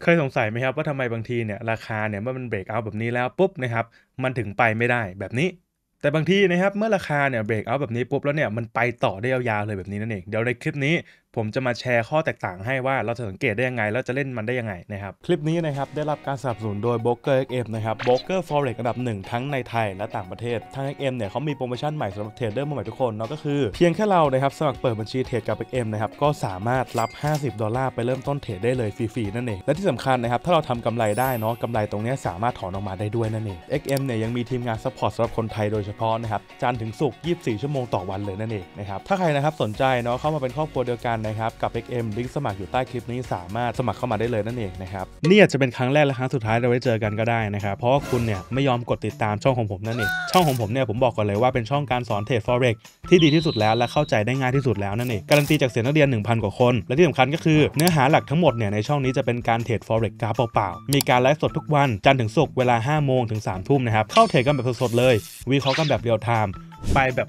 เคยสงสัยไหมครับว่าทำไมบางทีเนี่ยราคาเนี่ยเมื่อมันเบรกเอาแบบนี้แล้วปุ๊บนะครับมันถึงไปไม่ได้แบบนี้ แต่บางทีนะครับเมื่อราคาเนี่ยเบรกเอาแบบนี้ปุ๊บแล้วเนี่ย มันไปต่อได้ยาวๆเลยแบบนี้นั่นเองเดี๋ยวในคลิปนี้ผมจะมาแชร์ข้อแตกต่างให้ว่าเราจะสังเกตได้ยังไง แล้วจะเล่นมันได้ยังไงนะครับคลิปนี้นะครับได้รับการสนับสนุนโดย b r o k e r XM นะครับ b r o k e r Forex อะดับหนึ่งทั้งในไทยและต่างประเทศทาง XM เนี่ยเขามีโปรโมชั่นใหม่สำหรับเทรดเดอร์ใหม่ทุกคนเนาะก็คือ เพียงแค่เรานะครับสมัครเปิดบัญชีเทรดกับ XM นะครับก็สามารถรับ 50 ดอลลาร์ไปเริ่มต้นเทรดได้เลยฟรีๆ นั่นเองและที่สำคัญนะครับถ้าเราทำกำไรได้เนาะกำไรตรงนี้สามารถถอนออกมาได้ด้วยนั่นเอง XM เนี่ยยังมีทีมงานซัพพอร์ตสำหรับคนไทยโดยเฉพาะนะครับจันทร์ถึงศุกร์24 ชั่วโมงต่อวันเลยนั่นเองนะครับถ้าใครนะครับสนใจเนาะเข้ามาเป็นครอบครัวเดียวกันนะครับกับ XM ลิงก์สมัครอยู่ใต้คลิปนี้สามารถสมัครเข้ามาได้เลยนั่นเองนะครับนี่อาจจะเป็นครั้งแรกและครั้งสุดท้ายเราได้เจอกันก็ได้นะครับเพราะคุณเนี่ยไม่ยอมกดติดตามช่องของผมนั่นเองช่องของผมเนี่ยผมบอกก่อนเลยว่าเป็นช่องการสอนเทรดฟอเร็กที่ดีที่สุดแล้วและเข้าใจได้ง่ายที่สุดแล้วนั่นเองการันตีจากเสียงนักเรียน1,000กว่าคน และที่สำคัญก็คือเนื้อหาหลักทั้งหมดเนี่ยในช่องนี้จะเป็นการเทรดอเร็กกราฟเปล่าๆมีการไลฟ์สดทุกวันจันทร์ถึงศุกร์เวลา5โมงถึง3ทุ่มนะครับเข้าเทรดกันแบบสดๆเลย วิเคราะห์กันแบบเรียลไทม์ไปแบบ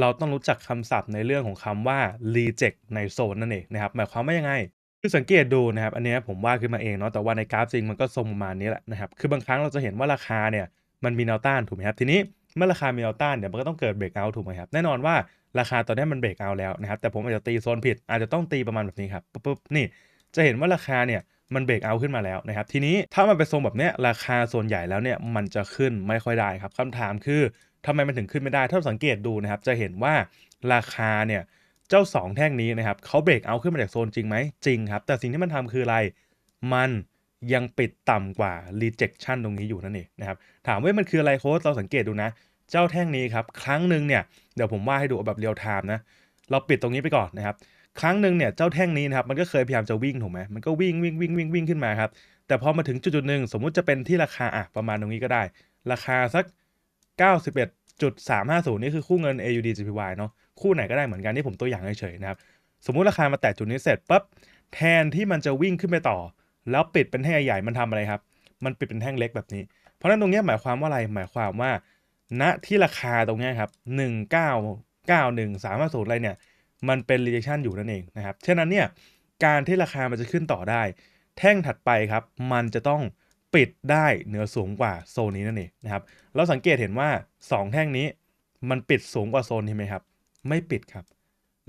เราต้องรู้จักคำศัพท์ในเรื่องของคำว่า reject ในโซนนั่นเองนะครับหมายความว่ายังไงคือสังเกตดูนะครับอันนี้ผมว่าขึ้นมาเองเนาะแต่ว่าในกราฟจริงมันก็ทรงประมาณนี้แหละนะครับคือบางครั้งเราจะเห็นว่าราคาเนี่ยมันมีแนวต้านถูกไหมครับทีนี้เมื่อราคามีแนวต้านเนี่ยมันก็ต้องเกิดเบรกเอาถูกไหมครับแน่นอนว่าราคาตอนนี้มันเบรกเอาแล้วนะครับแต่ผมอาจจะตีโซนผิดอาจจะต้องตีประมาณแบบนี้ครับปุ๊บนี่จะเห็นว่าราคาเนี่ยมันเบรกเอาขึ้นมาแล้วนะครับทีนี้ถ้ามันไปทรงแบบนี้ราคาส่วนใหญ่แล้วเนี่ยมันจะขึ้นไม่ค่อยได้ครับคาถามคือทำไมมันถึงขึ้นไม่ได้ ถ้าสังเกตดูนะครับ จะเห็นว่าราคาเนี่ย เจ้า 2 แท่งนี้นะครับเขาเบรกเอาขึ้นมาจากโซนจริงไหม จริงครับ แต่สิ่งที่มันทำคืออะไร มันยังปิดต่ำกว่า rejection ตรงนี้อยู่นั่นเองนะครับ ถามว่ามันคืออะไรโค้ดเราสังเกตดูนะ เจ้าแท่งนี้ครับ ครั้งหนึ่งเนี่ย เดี๋ยวผมว่าให้ดูแบบเรียลไทม์นะ เราปิดตรงนี้ไปก่อนนะครับ ครั้งหนึ่งเนี่ย เจ้าแท่งนี้นะครับ มันก็เคยพยายามจะวิ่งถูกไหมมันก็วิ่งวิ่งวิ่งวิ่งวิ่งขึ้นมาครับ แต่พอมาถึงจุดหนึ่งสมมุติจะเป็นที่ราคาอ่ะประมาณตรงนี้ก็ได้ ราคาสัก91.350 นี่คือคู่เงิน AUD JPY เนาะคู่ไหนก็ได้เหมือนกันที่ผมตัวอย่างเฉยๆนะครับ สมมุติราคามาแตะจุดนี้เสร็จปั๊บแทนที่มันจะวิ่งขึ้นไปต่อ แล้วปิดเป็นแท่งใหญ่ มันทำอะไรครับ มันปิดเป็นแท่งเล็กแบบนี้เพราะนั้นตรงนี้หมายความว่าอะไรหมายความว่าณที่ราคาตรงนี้ครับ 1991.350อะไรเนี่ยมันเป็น rejection อยู่นั่นเองนะครับฉะนั้นเนี่ยการที่ราคามันจะขึ้นต่อได้ แท่งถัดไปครับมันจะต้องปิดได้ เหนือสูงกว่าโซนนี้นั่นเองนะครับเราสังเกตเห็นว่า 2 แท่งนี้มันปิดสูงกว่าโซนนี้ไหมครับ ไม่ปิดครับ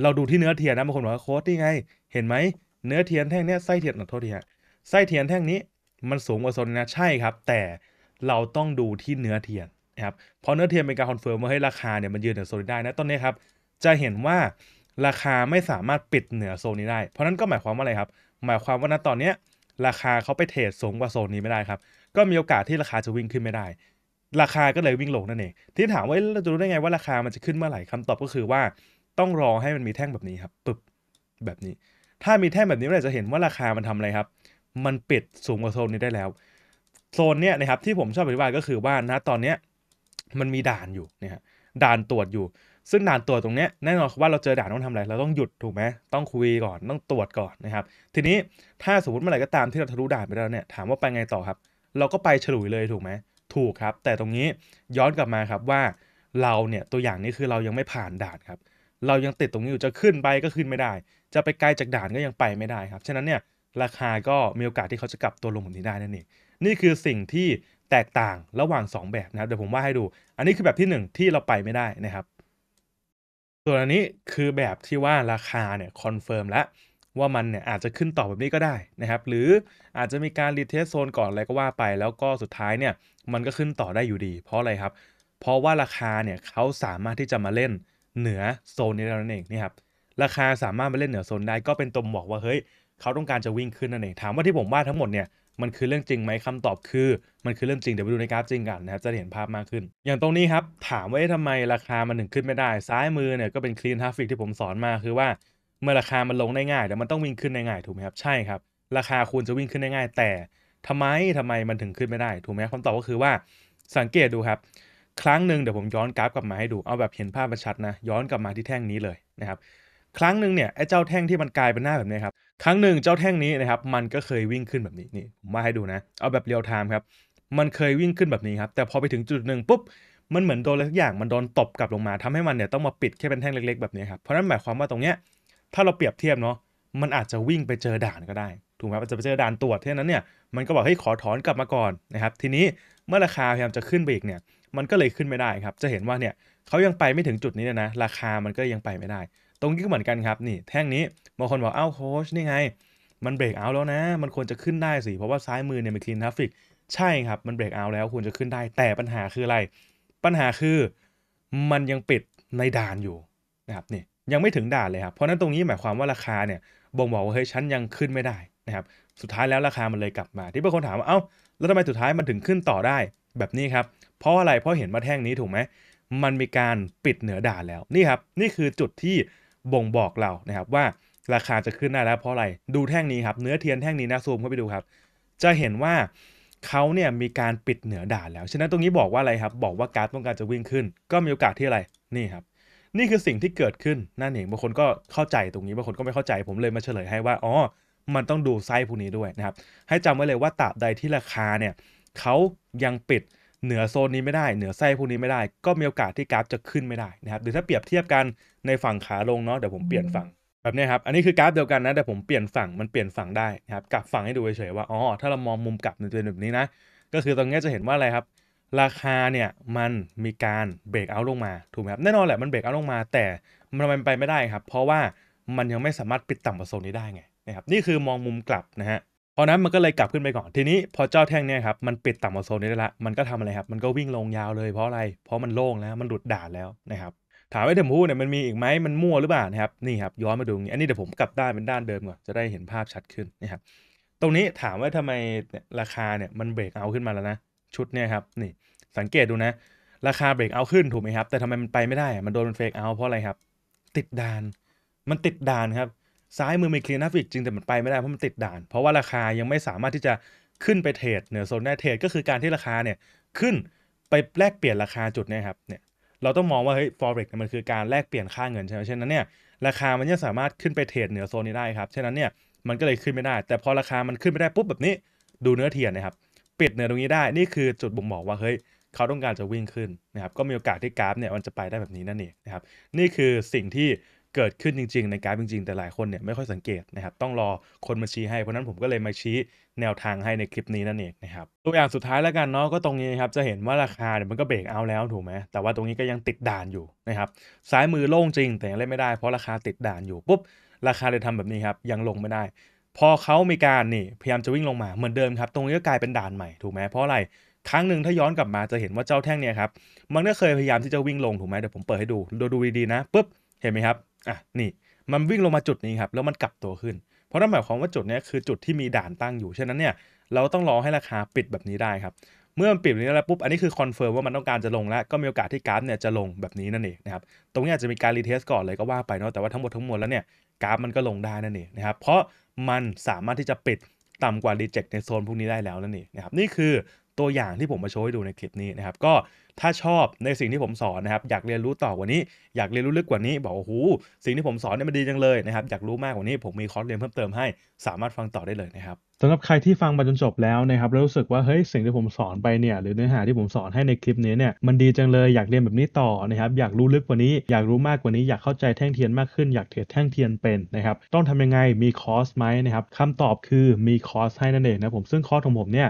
เราดูที่เนื้อเทียนนะบางคนบอกว่า โค้ดนี่ไง เห็นไหมเนื้อเทียนแท่งนี้ไส้เทียนขอโทษทีฮะไส้เทียนแท่งนี้มันสูงกว่าโซนนะ ใช่ครับ แต่เราต้องดูที่เนื้อเทียนนะครับเพราะเนื้อเทียนเป็นการคอนเฟิร์มว่าให้ราคาเนี่ยมันยืนเหนือโซนได้นะต้นนี้ครับจะเห็นว่าราคาไม่สามารถปิดเหนือโซนนี้ได้ เพราะนั้นก็หมายความว่าอะไรครับ หมายความว่าณตอนเนี้ยราคาเขาไปเทรดสูงกว่าโซนนี้ไม่ได้ครับ ก็มีโอกาสที่ราคาจะวิ่งขึ้นไม่ได้ ราคาก็เลยวิ่งลงนั่นเอง ที่ถามว่าเราจะรู้ได้ไงว่าราคามันจะขึ้นเมื่อไหร่คำตอบก็คือว่าต้องรอให้มันมีแท่งแบบนี้ครับปึ๊บแบบนี้ ถ้ามีแท่งแบบนี้เราจะเห็นว่าราคามันทำอะไรครับ มันปิดสูงกว่าโซนนี้ได้แล้ว โซนเนี้ยนะครับที่ผมชอบอธิบายก็คือว่านะตอนเนี้ยมันมีด่านอยู่เนี่ย ด่านตรวจอยู่ซึ่งด่านตรวจตรงนี้แน่นอนว่าเราเจอด่านต้องทำอะไร เราต้องหยุดถูกไหม ต้องคุยก่อน ต้องตรวจก่อนนะครับ ทีนี้ถ้าสมมติเมื่อไหร่ก็ตามที่เราทะลุด่านไปแล้วเนี่ย ถามว่าไปไงต่อครับ เราก็ไปฉลุยเลยถูกไหม ถูกครับ แต่ตรงนี้ย้อนกลับมาครับว่าเราเนี่ยตัวอย่างนี้คือเรายังไม่ผ่านด่านครับ เรายังติดตรงนี้อยู่ จะขึ้นไปก็ขึ้นไม่ได้ จะไปไกลจากด่านก็ยังไปไม่ได้ครับ ฉะนั้นเนี่ยราคาก็มีโอกาสที่เขาจะกลับตัวลงแบบนี้ได้นั่นเองนี่คือสิ่งที่แตกต่างระหว่าง 2 แบบนะครับ เดี๋ยวผมว่าให้ดู อันนี้คือแบบที่ 1 ที่เราไปไม่ได้นะครับส่วนอันนี้คือแบบที่ว่าราคาเนี่ยคอนเฟิร์มแล้วว่ามันเนี่ยอาจจะขึ้นต่อแบบนี้ก็ได้นะครับหรืออาจจะมีการรีเทสโซนก่อนอะไรก็ว่าไปแล้วก็สุดท้ายเนี่ยมันก็ขึ้นต่อได้อยู่ดี เพราะอะไรครับ เพราะว่าราคาเนี่ยเขาสามารถที่จะมาเล่นเหนือโซนนี้แล้วนั่นเองนี่ครับราคาสามารถมาเล่นเหนือโซนได้ก็เป็นตมบอกว่าเฮ้ยเขาต้องการจะวิ่งขึ้นนั่นเองถามว่าที่ผมว่าทั้งหมดเนี่ยมันคือเรื่องจริงไหมคำตอบคือมันคือเรื่องจริงเดี๋ยวไปดูในกราฟจริงกันนะครับจะเห็นภาพมากขึ้น อย่างตรงนี้ครับถามว่าทำไมราคามันถึงขึ้นไม่ได้ซ้ายมือเนี่ยก็เป็นคลีนทราฟิกที่ผมสอนมาคือว่าเมื่อราคามันลงได้ง่ายแต่มันต้องวิ่งขึ้นได้ง่ายถูกไหมครับใช่ครับราคาคุณจะวิ่งขึ้นได้ง่ายแต่ทำไมทำไมมันถึงขึ้นไม่ได้ ถูกไหมคำตอบก็คือว่าสังเกตดูครับ ครั้งหนึ่งเดี๋ยวผมย้อนกราฟกลับมาให้ดู เอาแบบเห็นภาพชัดนะ ย้อนกลับมาที่แท่งนี้เลยนะครับครั้งหนึ่งเนี่ยไอ้เจ้าแท่งที่มันกลายเป็นหน้าแบบนี้ครับ ครั้งหนึ่งเจ้าแท่งนี้นะครับมันก็เคยวิ่งขึ้นแบบนี้นี่ผมมาให้ดูนะ เอาแบบเรียลไทม์ครับ มันเคยวิ่งขึ้นแบบนี้ครับ แต่พอไปถึงจุดหนึ่งปุ๊บ มันเหมือนโดนอะไรสักอย่างมันโดนตบกลับลงมาทำให้มันเนี่ยต้องมาปิดแค่เป็นแท่งเล็กๆแบบนี้ครับเพราะนั้นหมายความว่าตรงเนี้ยถ้าเราเปรียบเทียบเนาะมันอาจจะวิ่งไปเจอด่านก็ได้ถูกไหมอาจจะไปเจอด่านตรวจเท่านั้นเนี่ยมันก็บอกให้ขอถอนกลับมาก่อนนะครับทีนี้เมื่อราคาพยายามจะขึ้นไปอีกเนี่ยมันก็เลยขึ้นไม่ได้ครับจะเห็นว่าเนี่ยเขายังไปไม่ถึงจุดนี้เลยนะราคามันก็ยังไปไม่ได้ตรงนี้ก็เหมือนกันครับนี่แท่งนี้บางคนบอกเอ้าโค้ชนี่ไง มันเบรกเอา แล้วนะ มันควรจะขึ้นได้สิ เพราะว่าซ้ายมือเนี่ยเป็นคลีนทราฟิกใช่ครับมันเบรกเอา แล้วควรจะขึ้นได้แต่ปัญหาคืออะไร ปัญหาคือมันยังปิดในด่านอยู่นะครับนี่ยังไม่ถึงด่านเลยครับเพราะนั้นตรงนี้หมายความว่าราคาเนี่ยบ่งบอกว่าเฮ้ยฉันยังขึ้นไม่ได้นะครับสุดท้ายแล้วราคามันเลยกลับมาที่บางคนถามว่าเอ้าแล้วทำไมสุดท้ายมันถึงขึ้นต่อได้แบบนี้ครับเพราะอะไรเพราะเห็นมาแท่งนี้ถูกไหมมันมีการปิดเหนือด่านแล้ว นี่ครับนี่คือจุดที่บ่งบอกเรานะครับว่าราคาจะขึ้นได้แล้วเพราะอะไรดูแท่งนี้ครับ เนื้อเทียนแท่งนี้นะซูมเข้าไปดูครับ จะเห็นว่าเขาเนี่ยมีการปิดเหนือด่านแล้วฉะนั้นตรงนี้บอกว่าอะไรครับบอกว่าการต้องการจะวิ่งขึ้นก็มีโอกาสที่อะไรนี่ครับนี่คือสิ่งที่เกิดขึ้นนั่นเองบางคนก็เข้าใจตรงนี้บางคนก็ไม่เข้าใจผมเลยมาเฉลยให้ว่าอ๋อมันต้องดูไซส์พวกนี้ด้วยนะครับให้จำไว้เลยว่าตราบใดที่ราคาเนี่ยเขายังปิดเหนือโซนนี้ไม่ได้ เหนือไส้พวกนี้ไม่ได้ ก็มีโอกาสที่กราฟจะขึ้นไม่ได้นะครับ หรือถ้าเปรียบเทียบกันในฝั่งขาลงเนาะเดี๋ยวผมเปลี่ยนฝั่งแบบนี้ครับอันนี้คือกราฟเดียวกันนะแต่ผมเปลี่ยนฝั่งมันเปลี่ยนฝั่งได้นะครับกลับฝั่งให้ดูเฉยๆว่าอ๋อถ้าเรามองมุมกลับในตัวแบบนี้นะก็คือตรงนี้จะเห็นว่าอะไรครับ ราคาเนี่ยมันมีการเบรกเอาลงมาถูกไหมครับแน่นอนแหละมันเบรกเอาลงมา แต่มันไปไม่ได้ครับ เพราะว่ามันยังไม่สามารถปิดต่ำกว่าโซนนี้ได้ไงนะครับนี่คือมองมุมกลับนะฮะราะนั้นมันก็เลยกลับขึ้นไปก่อน ทีนี้พอเจ้าแท่งเนี่ยครับมันปิดต่ำกว่าโซนนี้ได้ละมันก็ทำอะไรครับ มันก็วิ่งลงยาวเลยเพราะอะไร เพราะมันโล่งแล้ว มันหลุดด่านแล้วนะครับ ถามว่าเดี๋ยวพูดเนี่ยมันมีอีกไหมมันมั่วหรือเปล่านะครับ นี่ครับย้อนมาดูอันนี้เดี๋ยวผมกลับด้านเป็นด้านเดิมก่อนจะได้เห็นภาพชัดขึ้นนะครับตรงนี้ถามว่าทำไมราคาเนี่ยมันเบรกเอาขึ้นมาแล้วนะชุดเนี่ยครับ นี่สังเกตดูนะ ราคาเบรกเอาขึ้นถูกไหมครับ แต่ทำไมมันไปไม่ได้ มันโดนเฟกเอาเพราะอะไรครับ ติดด่าน มันติดด่านครับซ้ายมือมีคลีนทราฟิกจริงแต่มันไปไม่ได้เพราะมันติดด่าน เพราะว่าราคายังไม่สามารถที่จะขึ้นไปเทรดเหนือโซนได้เทรดก็คือการที่ราคาเนี่ยขึ้นไปแลกเปลี่ยนราคาจุดนะครับเนี่ยเราต้องมองว่าเฮ้ยฟอร็กซ์มันคือการแลกเปลี่ยนค่าเงินใช่ไหมเช่นนั้นเนี่ยราคามันยังสามารถขึ้นไปเทรดเหนือโซนนี้ได้ครับเช่นนั้นเนี่ยมันก็เลยขึ้นไม่ได้ แต่พอราคามันขึ้นไม่ได้ปุ๊บแบบนี้ดูเนื้อเทียนนะครับปิดเหนือตรงนี้ได้นี่คือจุดบ่งบอกว่าเฮ้ยเขาต้องการจะวิ่งขึ้นนะครับก็มีโอกาสที่กราฟเนี่ยมันจะไปได้แบบนี้นั่นเองนะครับนี่คือสิ่งที่เกิดขึ้นจริงๆในการจริงๆแต่หลายคนเนี่ยไม่ค่อยสังเกตนะครับต้องรอคนมาชี้ให้ เพราะนั้นผมก็เลยมาชี้แนวทางให้ในคลิปนี้นั่นเองนะครับตัวอย่างสุดท้ายแล้วกันเนาะก็ตรงนี้ครับจะเห็นว่าราคาเนี่ยมันก็เบรกเอาแล้วถูกไหมแต่ว่าตรงนี้ก็ยังติดด่านอยู่นะครับซ้ายมือโล่งจริงแต่ยังเล่นไม่ได้เพราะราคาติดด่านอยู่ปุ๊บราคาเลยทำแบบนี้ครับยังลงไม่ได้ พอเขามีการนี่พยายามจะวิ่งลงมาเหมือนเดิมครับตรงนี้ก็กลายเป็นด่านใหม่ถูกไหมเพราะอะไร ครั้งหนึ่งถ้าย้อนกลับมาจะเห็นว่าเจ้าแท่งเนี่ยครับมันก็เคยพยายามที่จะวิ่งลงถูกไหมเดี๋ยวผมเปิดให้ดูดูดูดีๆนะปุ๊บเห็นไหมครับอ่ะนี่มันวิ่งลงมาจุดนี้ครับแล้วมันกลับตัวขึ้น เพราะนั่นหมายความว่าจุดนี้คือจุดที่มีด่านตั้งอยู่ฉะนั้นเนี่ย เราต้องรอให้ราคาปิดแบบนี้ได้ครับเมื่อมันปิดแบบนี้แล้วปุ๊บอันนี้คือคอนเฟิร์มว่ามันต้องการจะลงแล้ว ก็มีโอกาสที่กราฟเนี่ยจะลงแบบนี้นั่นเองนะครับตรงนี้อาจจะมีการรีเทสก่อนเลยก็ว่าไปเนาะแต่ว่าทั้งหมดทั้งมวลแล้วเนี่ยกราฟมันก็ลงได้นั่นเองนะครับเพราะมันสามารถที่จะปิด ต่ำกว่ารีเจ็คในโซนพวกนี้ได้แล้วนั่นเองนะครับนี่คือตัวอย่างที่ผมมาโชว์ให้ดูในคลิปนี้นะครับ ก็ถ้าชอบในสิ่งที่ผมสอนนะครับ อยากเรียนรู้ต่อกว่านี้อยากเรียนรู้ลึกกว่านี้บอกว่าหูสิ่งที่ผมสอนเนี่ยมันดีจังเลยนะครับ อยากรู้มากกว่านี้ผมมีคอร์สเรียนเพิ่มเติมให้สามารถฟังต่อได้เลยนะครับสำหรับใครที่ฟังมาจนจบแล้วนะครับแล้วรู้สึกว่าเฮ้ยสิ่งที่ผมสอนไปเนี่ยหรือเนื้อหาที่ผมสอนให้ในคลิปนี้เนี่ยมันดีจังเลยอยากเรียนแบบนี้ต่อนะครับ อยากรู้ลึกกว่านี้อยากรู้มากกว่านี้ อยากเข้าใจแท่งเทียนมากขึ้นอยากเทรดแท่งเทียนเป็นนะครับต้องทำยังไงมีคอร์สไหมนะครับคำตอบคือมีคอร์สให้นั่นเองนะผมซึ่งคอร์สของผมเนี่ย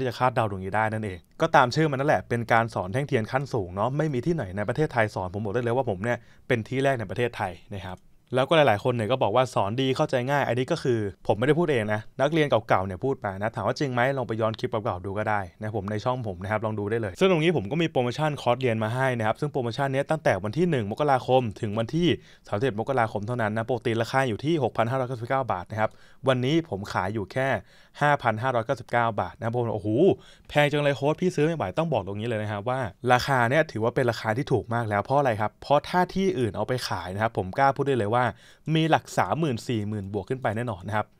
ที่จะคาดเดาดวงนี้ได้นั่นเองก็ตามชื่อมันนั่นแหละเป็นการสอนแท่งเทียนขั้นสูงเนาะไม่มีที่ไหนในประเทศไทยสอนผมบอกได้เลยว่าผมเนี่ยเป็นที่แรกในประเทศไทยนะครับแล้วก็หลาย ๆคนเนี่ยก็บอกว่าสอนดีเข้าใจง่ายอันนี้ก็คือผมไม่ได้พูดเองนะนักเรียนเก่าๆเนี่ยพูดมานะถามว่าจริงไหมลองไปย้อนคลิปเก่าๆดูก็ได้นะผมในช่องผมนะครับลองดูได้เลยซึ่งตรงนี้ผมก็มีโปรโมชั่นคอร์สเรียนมาให้นะครับซึ่งโปรโมชั่นนี้ตั้งแต่วันที่ 1 มกราคม ถึงวันที่31มกราคมเท่านั้นนะปกติราคาอยู่ที่6,599บาทนะครับวันนี้ผมขายอยู่แค่5,599บาทนะผมโอ้โหแพงจังเลยโค้ดพี่ซื้อไม่ไหวต้องบอกตรงนี้เลยนะครับว่า ราคาเนี่ยถือว่าเป็นราคาที่ถูกมากแล้วเพราะอะไรครับ เพราะถ้าที่อื่นเอาไปขายนะครับ ผมกล้าพูดได้เลยว่า มีหลัก3 0 0 0 0 4 0 0 0 0 บวกขึ้นไปแน่นอนนะครับ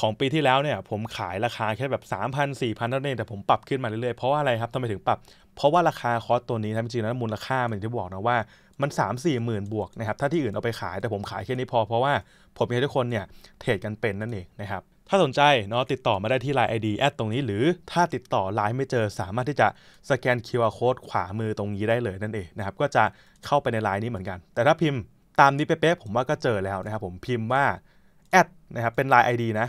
ของปีที่แล้วเนี่ยผมขายราคาแค่แบบ 3 0 0 0 4 0 0ันั่นเองแต่ผมปรับขึ้นมาเรื่อยๆ เพราะว่าอะไรครับทำไมถึงปรับ เพราะว่าราคาคอสตัวนี้นะจริงๆแล้วมูลค่ามันที่บอกนะว่ามัน 3 4มื่นบวกนะครับถ้าที่อื่นเอาไปขายแต่ผมขายแค่นี้พอ เพราะว่าผมอยากให้ทุกคนเนี่ยเทรดกันเป็นนั่นเองนะครับถ้าสนใจเนาะติดต่อมาได้ที่ไลน์ ID แอดตรงนี้หรือถ้าติดต่อไลน์ไม่เจอสามารถที่จะสแกน QR Code ขวามือตรงนี้ได้เลยนั่นเองนะครับก็จะเข้าไปในไลน์นี้เหมือนกันแต่ถ้าพิมพ์ตามนี้เป๊ะๆผมว่าก็เจอแล้วนะครับผมพิมพ์ว่าแอดนะครับเป็นไลน์ ID นะ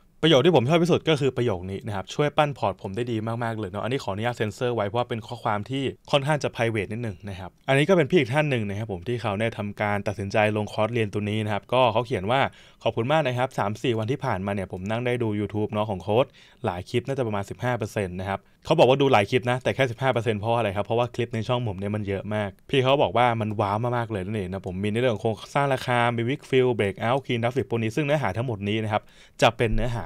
ประโยคที่ผมชอบที่สุดก็คือประโยคนี้นะครับช่วยปั้นพอร์ตผมได้ดีมากๆเลยเนาะอันนี้ขออนุญาตเซ็นเซอร์ไว้ เพราะว่าเป็นข้อความที่ค่อนข้างจะไพรเวทนิดหนึ่งนะครับอันนี้ก็เป็นพี่อีกท่านหนึ่งนะครับผมที่เขาได้ทำการตัดสินใจลงคอร์สเรียนตัวนี้นะครับก็เขาเขียนว่าขอบคุณมากนะครับ3 4 วันที่ผ่านมาเนี่ยผมนั่งได้ดู YouTube เนาะของโค้ดหลายคลิปน่าจะประมาณ 15%นะครับเขาบอกว่าดูหลายคลิปนะแต่แค่15%เพราะอะไรครับเพราะว่าคลิปในช่องผมเนี่ยมันเยอะมาก พี่เขาบอกว่ามันว้าวมากๆเลยนั่นเองนะผมมีในเรื่องของโครงสร้างราคามีวิกฟิลเบรกเอาท์คีนดัฟฟิกโปนี้ซึ่งเนื้อหาทั้งหมดนี้นะครับจะเป็นเนื้อหา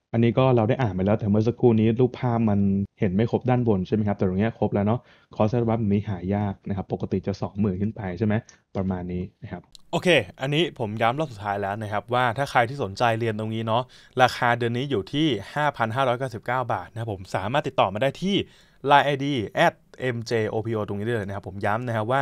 บอันนี้ก็เราได้อ่านไปแล้ว แต่เมื่อสักครู่นี้ รูปภาพมันเห็นไม่ครบด้านบนใช่ไหมครับแต่ตรงนี้ครบแล้วเนาะคอร์สร์บับมนี้หายากนะครับปกติจะ2มื่นขึ้นไปใช่ไหมประมาณนี้นะครับ โอเค อันนี้ผมย้ำรอบสุดท้ายแล้วนะครับ ว่าถ้าใครที่สนใจเรียนตรงนี้เนาะราคาเดือนนี้อยู่ที่ 5,599 บาทนะครับผมสามารถติดต่อมาได้ที่ Line ID at mjopo ตรงนี้ได้เลยนะครับผมย้ำนะครับว่า